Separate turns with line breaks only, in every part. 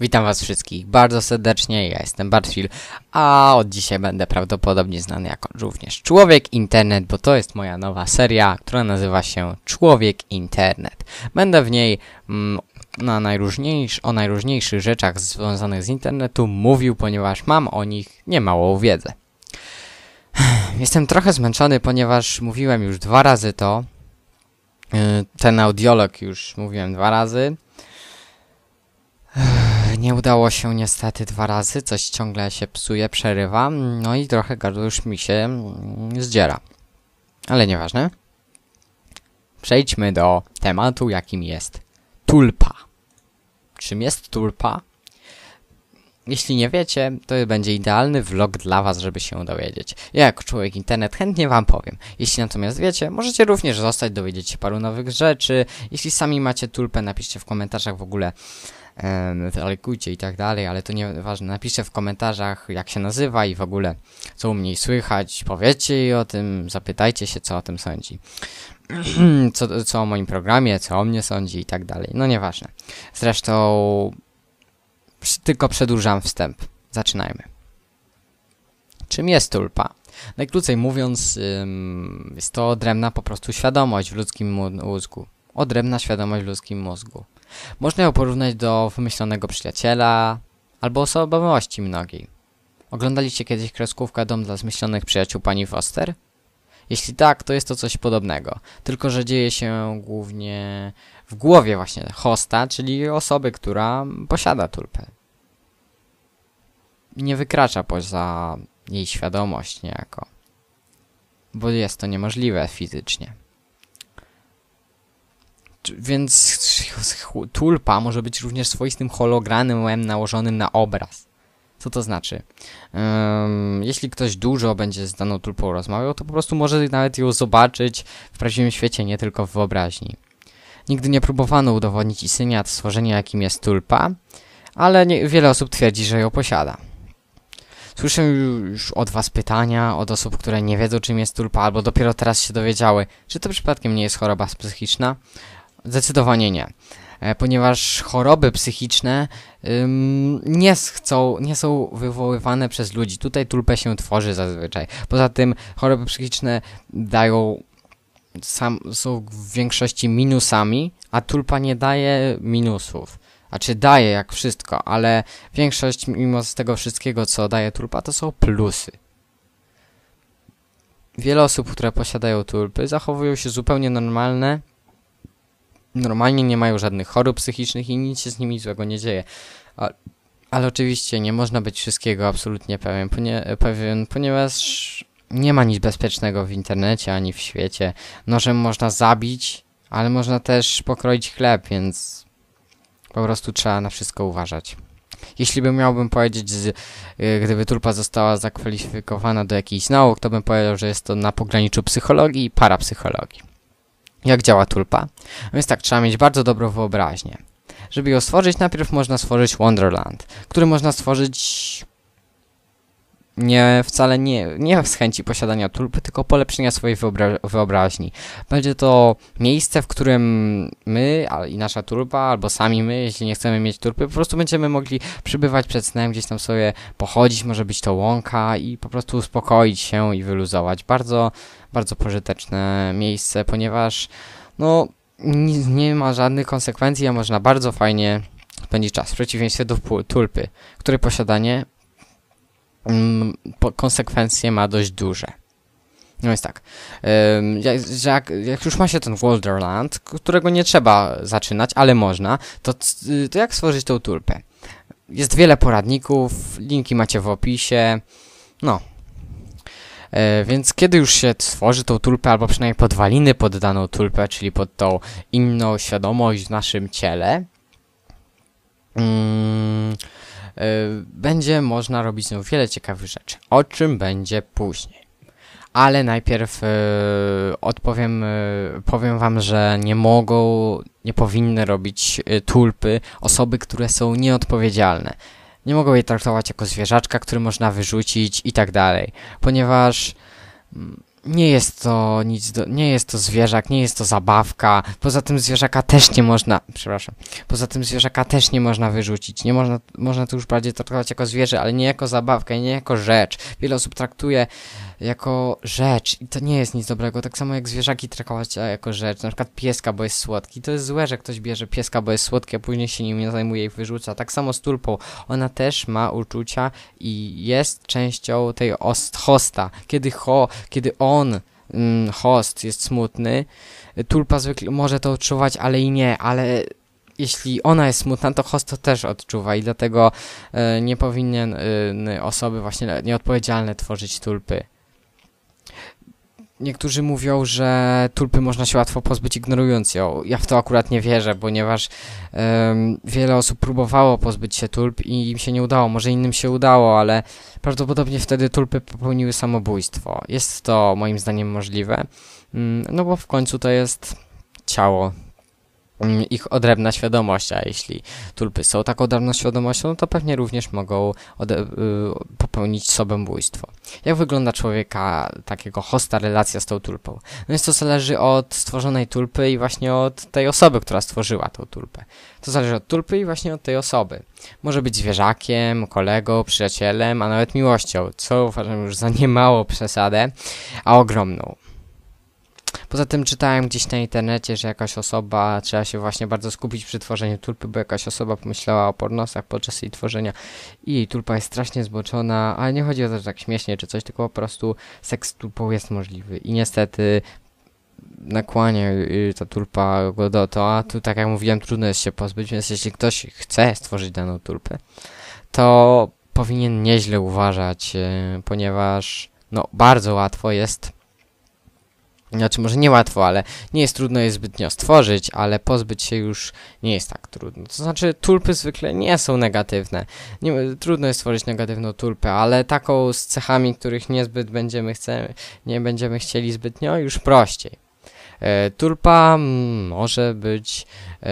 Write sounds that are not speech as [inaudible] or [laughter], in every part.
Witam was wszystkich bardzo serdecznie, ja jestem Bartfil, a od dzisiaj będę prawdopodobnie znany jako również Człowiek Internet, bo to jest moja nowa seria, która nazywa się Człowiek Internet. Będę w niej mm, na najróżniejsz, o najróżniejszych rzeczach związanych z internetu mówił, ponieważ mam o nich niemałą wiedzę. [sighs] Jestem trochę zmęczony, ponieważ mówiłem już dwa razy to, yy, ten audiolog już mówiłem dwa razy, nie udało się niestety dwa razy, coś ciągle się psuje, przerywa, no i trochę gardło już mi się mm, zdziera. Ale nieważne. Przejdźmy do tematu, jakim jest tulpa. Czym jest tulpa? Jeśli nie wiecie, to będzie idealny vlog dla Was, żeby się dowiedzieć. Ja jako człowiek internet chętnie Wam powiem. Jeśli natomiast wiecie, możecie również zostać, dowiedzieć się paru nowych rzeczy. Jeśli sami macie tulpę, napiszcie w komentarzach w ogóle lajkujcie i tak dalej, ale to nieważne. Napiszcie w komentarzach, jak się nazywa i w ogóle co u mnie słychać. Powiedzcie jej o tym, zapytajcie się, co o tym sądzi. [clears throat] co, co o moim programie, co o mnie sądzi i tak dalej. No nieważne. Zresztą tylko przedłużam wstęp. Zaczynajmy. Czym jest tulpa? Najkrócej mówiąc, jest to odrębna po prostu świadomość w ludzkim mózgu. Odrębna świadomość w ludzkim mózgu. Można ją porównać do wymyślonego przyjaciela albo osobowości mnogiej. Oglądaliście kiedyś kreskówkę Dom dla zmyślonych przyjaciół pani Foster? Jeśli tak, to jest to coś podobnego, tylko że dzieje się głównie w głowie właśnie hosta, czyli osoby, która posiada tulpę. Nie wykracza poza jej świadomość niejako, bo jest to niemożliwe fizycznie. Więc tulpa może być również swoistym hologramem nałożonym na obraz. Co to znaczy? Um, jeśli ktoś dużo będzie z daną tulpą rozmawiał, to po prostu może nawet ją zobaczyć w prawdziwym świecie, nie tylko w wyobraźni. Nigdy nie próbowano udowodnić istnienia stworzenia, jakim jest tulpa, ale nie, wiele osób twierdzi, że ją posiada. Słyszę już od Was pytania, od osób, które nie wiedzą, czym jest tulpa, albo dopiero teraz się dowiedziały, czy to przypadkiem nie jest choroba psychiczna. Zdecydowanie nie. E, ponieważ choroby psychiczne nie, chcą, nie są wywoływane przez ludzi. Tutaj tulpę się tworzy zazwyczaj. Poza tym choroby psychiczne dają sam, są w większości minusami, a tulpa nie daje minusów. A czy daje jak wszystko, ale większość mimo z tego wszystkiego, co daje tulpa, to są plusy. Wiele osób, które posiadają tulpy, zachowują się zupełnie normalne, normalnie nie mają żadnych chorób psychicznych i nic się z nimi złego nie dzieje. A, ale oczywiście nie można być wszystkiego absolutnie pewien, ponie, pewien, ponieważ nie ma nic bezpiecznego w internecie ani w świecie. Nożem można zabić, ale można też pokroić chleb, więc po prostu trzeba na wszystko uważać. Jeśli bym miałbym powiedzieć, z, y, gdyby trupa została zakwalifikowana do jakiejś nauk, to bym powiedział, że jest to na pograniczu psychologii i parapsychologii jak działa tulpa. No więc tak, trzeba mieć bardzo dobrą wyobraźnię. Żeby ją stworzyć, najpierw można stworzyć Wonderland, który można stworzyć nie, wcale nie, nie z chęci posiadania tulpy, tylko polepszenia swojej wyobra wyobraźni. Będzie to miejsce, w którym my a, i nasza tulpa, albo sami my, jeśli nie chcemy mieć tulpy, po prostu będziemy mogli przybywać przed snem, gdzieś tam sobie pochodzić, może być to łąka i po prostu uspokoić się i wyluzować. Bardzo, bardzo pożyteczne miejsce, ponieważ no, nie, ma żadnych konsekwencji, a można bardzo fajnie spędzić czas, w przeciwieństwie do tulpy, której posiadanie Mm, konsekwencje ma dość duże. No jest tak, jak, jak już ma się ten Wonderland, którego nie trzeba zaczynać, ale można, to, y, to jak stworzyć tą tulpę? Jest wiele poradników, linki macie w opisie, no. E, więc kiedy już się stworzy tą tulpę, albo przynajmniej podwaliny pod daną tulpę, czyli pod tą inną świadomość w naszym ciele, mm, Y, będzie można robić znowu wiele ciekawych rzeczy, o czym będzie później. Ale najpierw y, odpowiem, y, powiem wam, że nie mogą, nie powinny robić tulpy osoby, które są nieodpowiedzialne. Nie mogą je traktować jako zwierzaczka, który można wyrzucić i tak dalej, ponieważ mm, nie jest to nic, do, nie jest to zwierzak, nie jest to zabawka. Poza tym zwierzaka też nie można, przepraszam, poza tym zwierzaka też nie można wyrzucić. Nie można, można to już bardziej traktować jako zwierzę, ale nie jako zabawkę, nie jako rzecz. Wiele osób traktuje jako rzecz i to nie jest nic dobrego. Tak samo jak zwierzaki traktować jako rzecz, na przykład pieska, bo jest słodki. To jest złe, że ktoś bierze pieska, bo jest słodki, a później się nim nie zajmuje i wyrzuca. Tak samo z tulpą. Ona też ma uczucia i jest częścią tej hosta. Kiedy, ho, kiedy on mm, host jest smutny, tulpa zwykle może to odczuwać, ale i nie, ale jeśli ona jest smutna, to host to też odczuwa i dlatego e, nie powinien y, osoby właśnie nieodpowiedzialne tworzyć tulpy. Niektórzy mówią, że tulpy można się łatwo pozbyć ignorując ją. Ja w to akurat nie wierzę, ponieważ um, wiele osób próbowało pozbyć się tulp i im się nie udało. Może innym się udało, ale prawdopodobnie wtedy tulpy popełniły samobójstwo. Jest to moim zdaniem możliwe, mm, no bo w końcu to jest ciało Mm, ich odrębna świadomość, a jeśli tulpy są taką odrębną świadomością, no to pewnie również mogą y, popełnić sobobójstwo. Jak wygląda człowieka, takiego hosta, relacja z tą tulpą? No więc to zależy od stworzonej tulpy i właśnie od tej osoby, która stworzyła tą tulpę. To zależy od tulpy i właśnie od tej osoby. Może być zwierzakiem, kolegą, przyjacielem, a nawet miłością, co uważam już za niemało przesadę, a ogromną. Poza tym czytałem gdzieś na internecie, że jakaś osoba, trzeba się właśnie bardzo skupić przy tworzeniu tulpy, bo jakaś osoba pomyślała o pornosach podczas jej tworzenia i jej tulpa jest strasznie zboczona, ale nie chodzi o to, że tak śmiesznie czy coś, tylko po prostu seks tulpą jest możliwy i niestety nakłania y, ta tulpa go do to, a tu tak jak mówiłem, trudno jest się pozbyć, więc jeśli ktoś chce stworzyć daną tulpę, to powinien nieźle uważać, y, ponieważ no bardzo łatwo jest znaczy może niełatwo, ale nie jest trudno je zbytnio stworzyć, ale pozbyć się już nie jest tak trudno. To znaczy tulpy zwykle nie są negatywne. Nie, trudno jest stworzyć negatywną tulpę, ale taką z cechami, których niezbyt będziemy chce, nie będziemy chcieli zbytnio, już prościej. E, tulpa mm, może być e,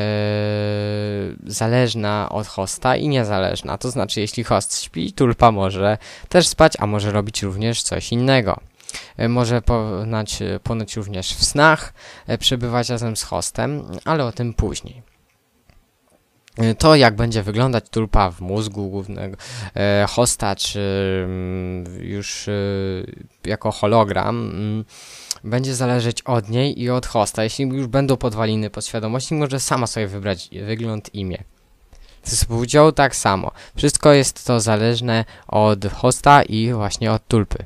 zależna od hosta i niezależna. To znaczy, jeśli host śpi, tulpa może też spać, a może robić również coś innego. E, może ponoć, e, ponoć również w snach, e, przebywać razem z hostem, ale o tym później. To, jak będzie wyglądać tulpa w mózgu głównego hosta, czy mm, już jako hologram, mm, będzie zależeć od niej i od hosta. Jeśli już będą podwaliny podświadomości, może sama sobie wybrać wygląd imię. Współdział tak samo. Wszystko jest to zależne od hosta i właśnie od tulpy.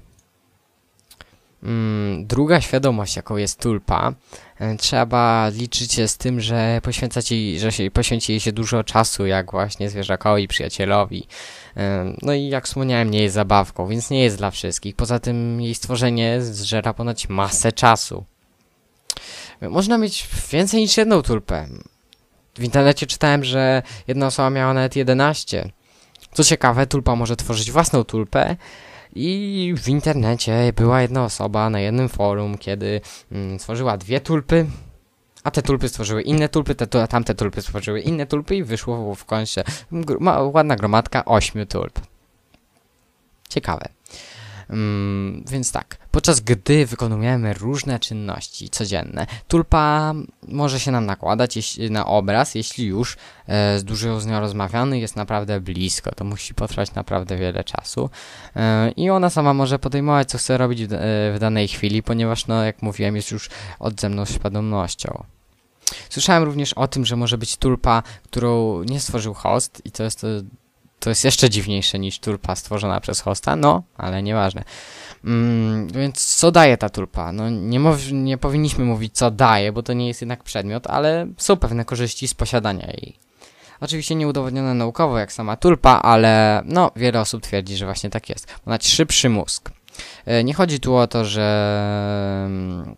Mm, druga świadomość, jaką jest tulpa, e, trzeba liczyć się z tym, że, poświęcać jej, że się, poświęci jej się dużo czasu, jak właśnie zwierzakowi, przyjacielowi. E, no i jak wspomniałem, nie jest zabawką, więc nie jest dla wszystkich. Poza tym jej stworzenie zżera ponad masę czasu. E, można mieć więcej niż jedną tulpę. W internecie czytałem, że jedna osoba miała nawet 11. Co ciekawe, tulpa może tworzyć własną tulpę, i w internecie była jedna osoba na jednym forum, kiedy mm, stworzyła dwie tulpy, a te tulpy stworzyły inne tulpy, te, tu, a tamte tulpy stworzyły inne tulpy i wyszło w końcu gr ładna gromadka ośmiu tulp. Ciekawe. Mm, więc tak, podczas gdy wykonujemy różne czynności codzienne, tulpa może się nam nakładać na obraz, jeśli już e, z dużo z nią rozmawiany jest naprawdę blisko. To musi potrwać naprawdę wiele czasu. E, I ona sama może podejmować, co chce robić w, e, w danej chwili, ponieważ, no, jak mówiłem, jest już mną świadomością. Słyszałem również o tym, że może być tulpa, którą nie stworzył host, i to jest to to jest jeszcze dziwniejsze niż tulpa stworzona przez hosta, no, ale nieważne. Mm, więc co daje ta tulpa? No nie, nie powinniśmy mówić co daje, bo to nie jest jednak przedmiot, ale są pewne korzyści z posiadania jej. Oczywiście nieudowodnione naukowo, jak sama tulpa, ale no, wiele osób twierdzi, że właśnie tak jest. Ponad szybszy mózg. E, nie chodzi tu o to, że mm,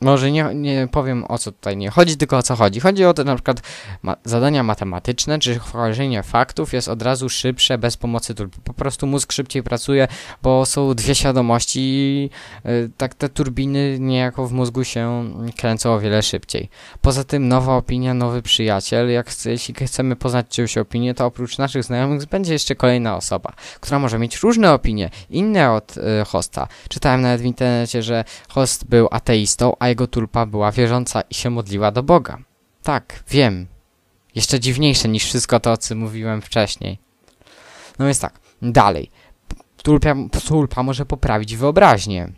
może nie, nie powiem o co tutaj nie chodzi, tylko o co chodzi. Chodzi o to na przykład ma zadania matematyczne, czy wchodzenie faktów jest od razu szybsze bez pomocy turbiny. Po prostu mózg szybciej pracuje, bo są dwie świadomości i yy, tak te turbiny niejako w mózgu się kręcą o wiele szybciej. Poza tym nowa opinia, nowy przyjaciel. Jak, jeśli chcemy poznać czyjąś opinię, to oprócz naszych znajomych będzie jeszcze kolejna osoba, która może mieć różne opinie, inne od yy, hosta. Czytałem nawet w internecie, że host był ateistą, a jego tulpa była wierząca i się modliła do Boga. Tak, wiem. Jeszcze dziwniejsze niż wszystko to, co mówiłem wcześniej. No więc tak, dalej. tulpa może poprawić wyobraźnię.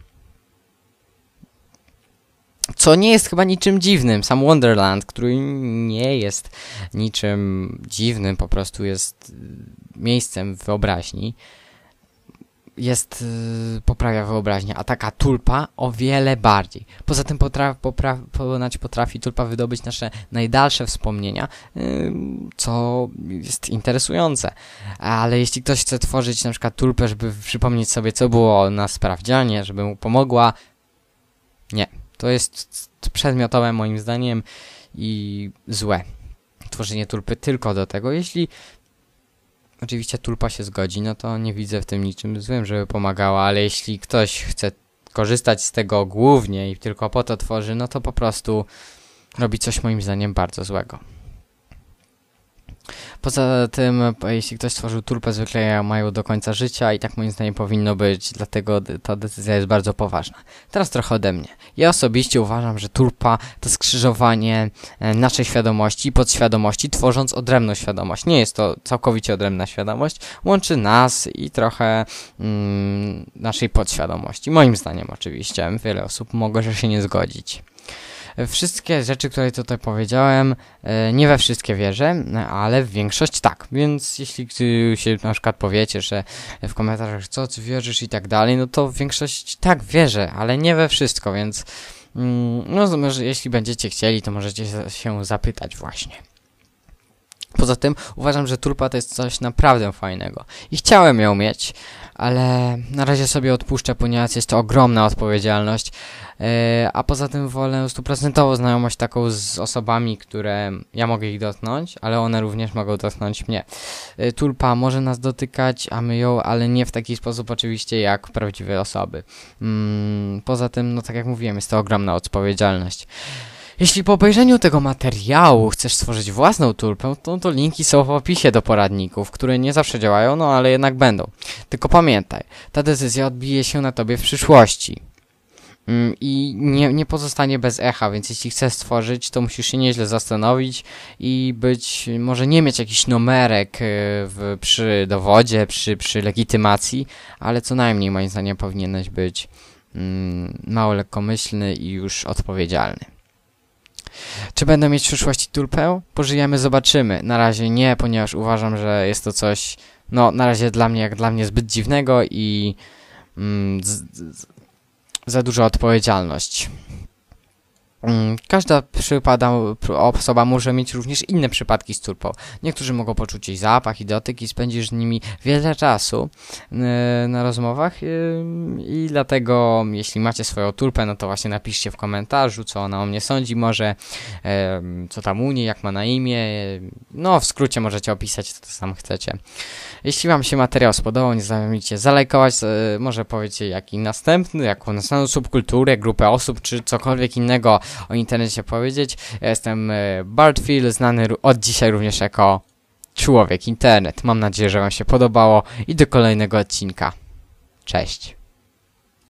Co nie jest chyba niczym dziwnym. Sam Wonderland, który nie jest niczym dziwnym, po prostu jest miejscem wyobraźni jest, y, poprawia wyobraźnię, a taka tulpa o wiele bardziej. Poza tym potra potrafi tulpa wydobyć nasze najdalsze wspomnienia, y, co jest interesujące. Ale jeśli ktoś chce tworzyć na przykład tulpę, żeby przypomnieć sobie, co było na sprawdzianie, żeby mu pomogła, nie. To jest przedmiotowe moim zdaniem i złe. Tworzenie tulpy tylko do tego. Jeśli Oczywiście tulpa się zgodzi, no to nie widzę w tym niczym złym, żeby pomagała, ale jeśli ktoś chce korzystać z tego głównie i tylko po to tworzy, no to po prostu robi coś moim zdaniem bardzo złego. Poza tym, jeśli ktoś stworzył turpę, zwykle ją mają do końca życia i tak moim zdaniem powinno być, dlatego ta decyzja jest bardzo poważna. Teraz trochę ode mnie. Ja osobiście uważam, że turpa to skrzyżowanie e, naszej świadomości i podświadomości, tworząc odrębną świadomość. Nie jest to całkowicie odrębna świadomość, łączy nas i trochę mm, naszej podświadomości. Moim zdaniem oczywiście, wiele osób może się nie zgodzić. Wszystkie rzeczy, które tutaj powiedziałem, e, nie we wszystkie wierzę, ale w większość tak. Więc jeśli się na przykład powiecie, że w komentarzach co ty wierzysz i tak dalej, no to w większość tak wierzę, ale nie we wszystko, więc mm, no może jeśli będziecie chcieli, to możecie się zapytać właśnie. Poza tym uważam, że tulpa to jest coś naprawdę fajnego i chciałem ją mieć, ale na razie sobie odpuszczę, ponieważ jest to ogromna odpowiedzialność. E, a poza tym wolę stuprocentową znajomość taką z osobami, które ja mogę ich dotknąć, ale one również mogą dotknąć mnie. E, Tulpa może nas dotykać, a my ją, ale nie w taki sposób oczywiście jak prawdziwe osoby. Mm, poza tym, no tak jak mówiłem, jest to ogromna odpowiedzialność. Jeśli po obejrzeniu tego materiału chcesz stworzyć własną tulpę, to, to linki są w opisie do poradników, które nie zawsze działają, no ale jednak będą. Tylko pamiętaj, ta decyzja odbije się na tobie w przyszłości. Mm, I nie, nie pozostanie bez echa, więc jeśli chcesz stworzyć, to musisz się nieźle zastanowić i być, może nie mieć jakiś numerek y, w, przy dowodzie, przy, przy legitymacji, ale co najmniej moim zdaniem powinieneś być mm, mało lekkomyślny i już odpowiedzialny. Czy będę mieć w przyszłości tulpę? Pożyjemy, zobaczymy. Na razie nie, ponieważ uważam, że jest to coś, no na razie dla mnie, jak dla mnie zbyt dziwnego i mm, z, z, za duża odpowiedzialność. Mm, każda przypada, osoba może mieć również inne przypadki z turpą. Niektórzy mogą poczuć jej zapach i dotyk i spędzisz z nimi wiele czasu y, na rozmowach y, i dlatego jeśli macie swoją turpę, no to właśnie napiszcie w komentarzu, co ona o mnie sądzi, może co tam u niej, jak ma na imię. No, w skrócie możecie opisać, co to sam chcecie. Jeśli wam się materiał spodobał, nie zapomnijcie zalajkować, e, może powiecie jaki następny, jaką następną subkulturę, grupę osób, czy cokolwiek innego o internecie powiedzieć. Ja jestem e, Bartfield, znany od dzisiaj również jako Człowiek Internet. Mam nadzieję, że Wam się podobało i do kolejnego odcinka. Cześć!